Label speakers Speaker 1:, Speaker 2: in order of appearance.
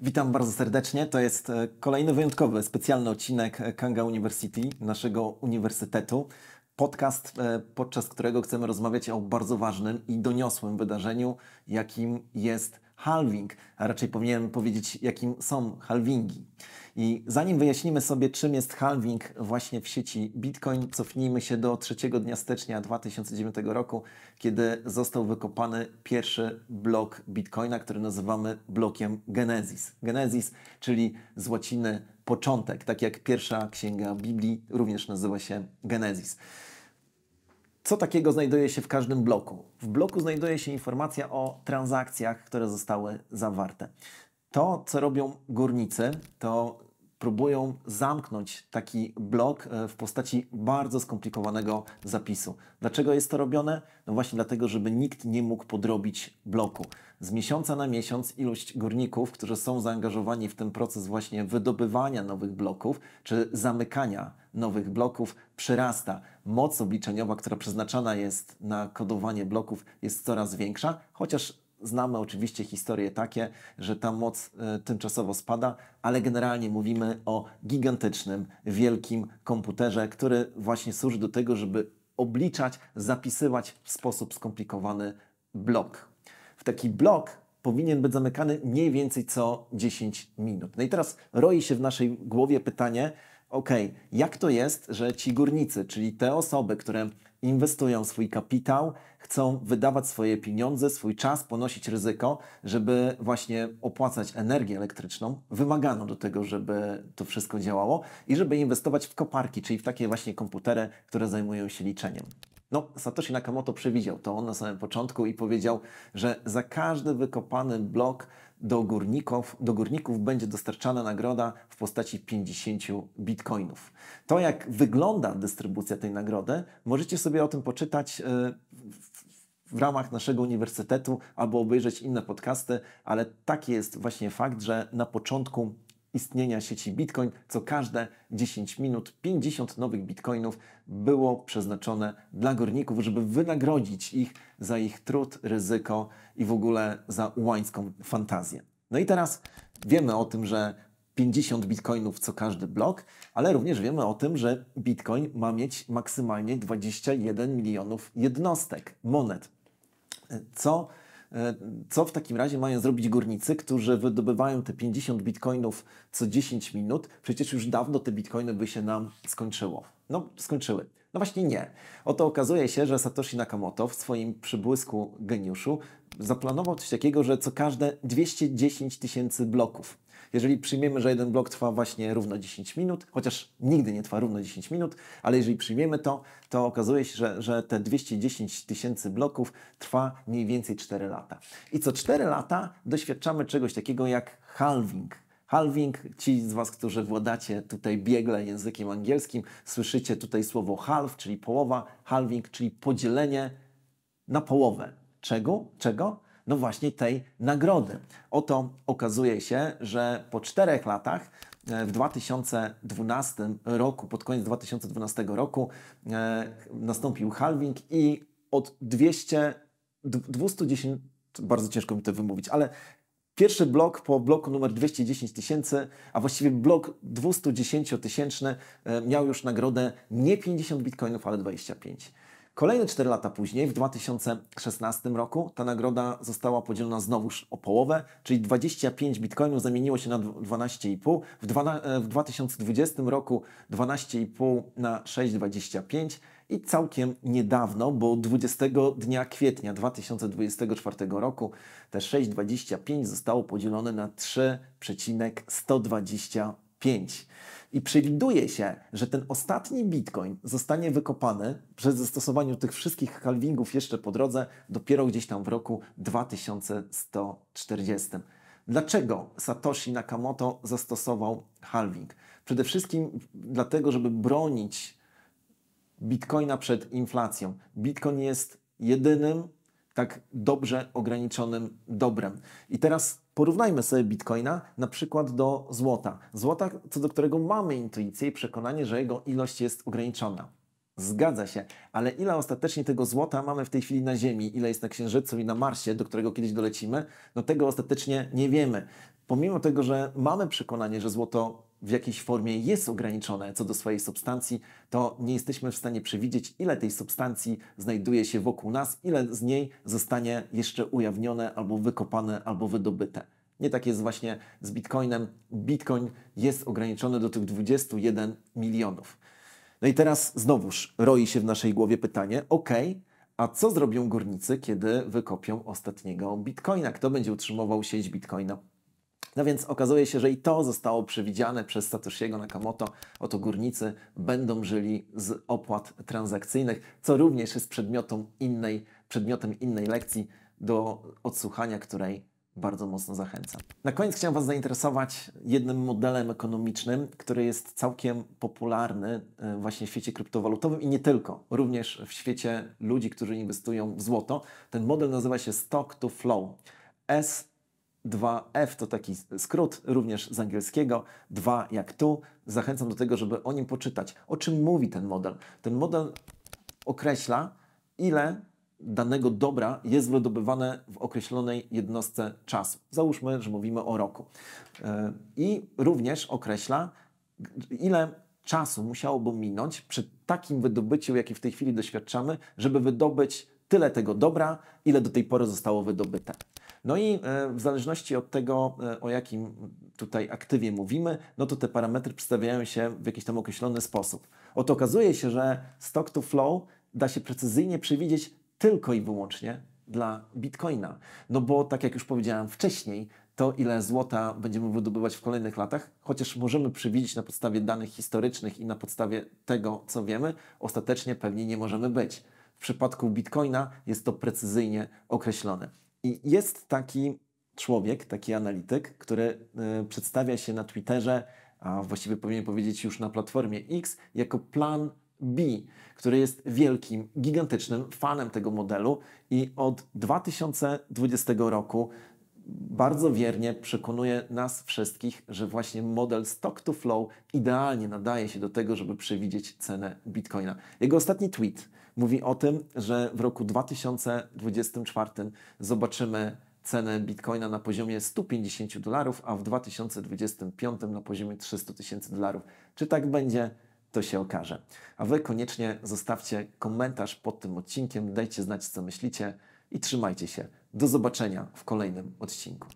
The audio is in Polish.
Speaker 1: Witam bardzo serdecznie. To jest e, kolejny wyjątkowy, specjalny odcinek e, Kanga University, naszego uniwersytetu. Podcast, e, podczas którego chcemy rozmawiać o bardzo ważnym i doniosłym wydarzeniu, jakim jest halving, a raczej powinienem powiedzieć, jakim są halvingi. I zanim wyjaśnimy sobie, czym jest halving właśnie w sieci Bitcoin, cofnijmy się do trzeciego dnia stycznia 2009 roku, kiedy został wykopany pierwszy blok Bitcoina, który nazywamy blokiem Genesis. Genesis, czyli z łaciny początek, tak jak pierwsza księga Biblii również nazywa się Genesis. Co takiego znajduje się w każdym bloku? W bloku znajduje się informacja o transakcjach, które zostały zawarte. To, co robią górnicy, to próbują zamknąć taki blok e, w postaci bardzo skomplikowanego zapisu. Dlaczego jest to robione? No właśnie dlatego, żeby nikt nie mógł podrobić bloku. Z miesiąca na miesiąc ilość górników, którzy są zaangażowani w ten proces właśnie wydobywania nowych bloków czy zamykania nowych bloków przyrasta. Moc obliczeniowa, która przeznaczana jest na kodowanie bloków jest coraz większa, chociaż Znamy oczywiście historie takie, że ta moc e, tymczasowo spada, ale generalnie mówimy o gigantycznym, wielkim komputerze, który właśnie służy do tego, żeby obliczać, zapisywać w sposób skomplikowany blok. W taki blok powinien być zamykany mniej więcej co 10 minut. No i teraz roi się w naszej głowie pytanie, ok, jak to jest, że ci górnicy, czyli te osoby, które inwestują swój kapitał, chcą wydawać swoje pieniądze, swój czas, ponosić ryzyko, żeby właśnie opłacać energię elektryczną Wymagano do tego, żeby to wszystko działało i żeby inwestować w koparki, czyli w takie właśnie komputery, które zajmują się liczeniem. No, Satoshi Nakamoto przewidział to on na samym początku i powiedział, że za każdy wykopany blok do górników, do górników będzie dostarczana nagroda w postaci 50 bitcoinów. To jak wygląda dystrybucja tej nagrody, możecie sobie o tym poczytać e, w ramach naszego uniwersytetu albo obejrzeć inne podcasty, ale taki jest właśnie fakt, że na początku istnienia sieci Bitcoin. Co każde 10 minut 50 nowych Bitcoinów było przeznaczone dla górników, żeby wynagrodzić ich za ich trud, ryzyko i w ogóle za ułańską fantazję. No i teraz wiemy o tym, że 50 bitcoinów co każdy blok, ale również wiemy o tym, że bitcoin ma mieć maksymalnie 21 milionów jednostek, monet. Co E, co w takim razie mają zrobić górnicy, którzy wydobywają te 50 bitcoinów co 10 minut? Przecież już dawno te bitcoiny by się nam skończyło. No, skończyły. No właśnie nie. Oto okazuje się, że Satoshi Nakamoto w swoim przybłysku geniuszu zaplanował coś takiego, że co każde 210 tysięcy bloków jeżeli przyjmiemy, że jeden blok trwa właśnie równo 10 minut, chociaż nigdy nie trwa równo 10 minut, ale jeżeli przyjmiemy to, to okazuje się, że, że te 210 tysięcy bloków trwa mniej więcej 4 lata. I co 4 lata doświadczamy czegoś takiego jak halving. Halving, ci z Was, którzy władacie tutaj biegle językiem angielskim, słyszycie tutaj słowo half, czyli połowa, halving, czyli podzielenie na połowę. Czego? Czego? no właśnie tej nagrody. Oto okazuje się, że po czterech latach e, w 2012 roku, pod koniec 2012 roku e, nastąpił halving i od 200, 210, bardzo ciężko mi to wymówić, ale Pierwszy blok po bloku numer 210 tysięcy, a właściwie blok 210 tysięczny e, miał już nagrodę nie 50 bitcoinów, ale 25. Kolejne 4 lata później, w 2016 roku, ta nagroda została podzielona znowuż o połowę, czyli 25 bitcoinów zamieniło się na 12,5. W, 2020 e, roku 12,5 na 6,25 i całkiem niedawno, bo 20 dnia kwietnia 2024 roku te 6,25 zostało podzielone na 3,125. I przewiduje się, że ten ostatni bitcoin zostanie wykopany przy zastosowaniu tych wszystkich halvingów jeszcze po drodze dopiero gdzieś tam w roku 2140. Dlaczego Satoshi Nakamoto zastosował halving? Przede wszystkim dlatego, żeby bronić bitcoina przed inflacją. Bitcoin jest jedynym tak dobrze ograniczonym dobrem. I teraz porównajmy sobie bitcoina na przykład do złota. Złota, co do którego mamy intuicję i przekonanie, że jego ilość jest ograniczona. Zgadza się, ale ile ostatecznie tego złota mamy w tej chwili na Ziemi, ile jest na Księżycu i na Marsie, do którego kiedyś dolecimy, no tego ostatecznie nie wiemy. Pomimo tego, że mamy przekonanie, że złoto w jakiejś formie jest ograniczone co do swojej substancji, to nie jesteśmy w stanie przewidzieć, ile tej substancji znajduje się wokół nas, ile z niej zostanie jeszcze ujawnione albo wykopane, albo wydobyte. Nie tak jest właśnie z Bitcoinem. Bitcoin jest ograniczony do tych 21 milionów. No i teraz znowuż roi się w naszej głowie pytanie: OK, a co zrobią górnicy, kiedy wykopią ostatniego bitcoina? Kto będzie utrzymywał sieć bitcoina? No więc okazuje się, że i to zostało przewidziane przez Satoshiego Nakamoto. Oto górnicy będą żyli z opłat transakcyjnych, co również jest przedmiotem innej, przedmiotem innej lekcji do odsłuchania, której bardzo mocno zachęcam. Na koniec chciałem Was zainteresować jednym modelem ekonomicznym, który jest całkiem popularny e, właśnie w świecie kryptowalutowym i nie tylko, również w świecie ludzi, którzy inwestują w złoto. Ten model nazywa się Stock to Flow. S 2F to taki skrót również z angielskiego, 2 jak tu. Zachęcam do tego, żeby o nim poczytać. O czym mówi ten model? Ten model określa, ile danego dobra jest wydobywane w określonej jednostce czasu. Załóżmy, że mówimy o roku. E, I również określa, ile czasu musiałoby minąć przy takim wydobyciu, jakie w tej chwili doświadczamy, żeby wydobyć tyle tego dobra, ile do tej pory zostało wydobyte. No i e, w zależności od tego, e, o jakim tutaj aktywie mówimy, no to te parametry przedstawiają się w jakiś tam określony sposób. Oto okazuje się, że stock to flow da się precyzyjnie przewidzieć tylko i wyłącznie dla bitcoina. No bo tak jak już powiedziałem wcześniej, to ile złota będziemy wydobywać w kolejnych latach, chociaż możemy przewidzieć na podstawie danych historycznych i na podstawie tego, co wiemy, ostatecznie pewnie nie możemy być. W przypadku bitcoina jest to precyzyjnie określone. I jest taki człowiek, taki analityk, który y, przedstawia się na Twitterze, a właściwie powinien powiedzieć już na platformie X, jako plan B, który jest wielkim, gigantycznym fanem tego modelu i od 2020 roku bardzo wiernie przekonuje nas wszystkich, że właśnie model stock to flow idealnie nadaje się do tego, żeby przewidzieć cenę bitcoina. Jego ostatni tweet mówi o tym, że w roku 2024 zobaczymy cenę bitcoina na poziomie 150 dolarów, a w 2025 na poziomie 300 tysięcy dolarów. Czy tak będzie? to się okaże. A Wy koniecznie zostawcie komentarz pod tym odcinkiem, dajcie znać, co myślicie i trzymajcie się. Do zobaczenia w kolejnym odcinku.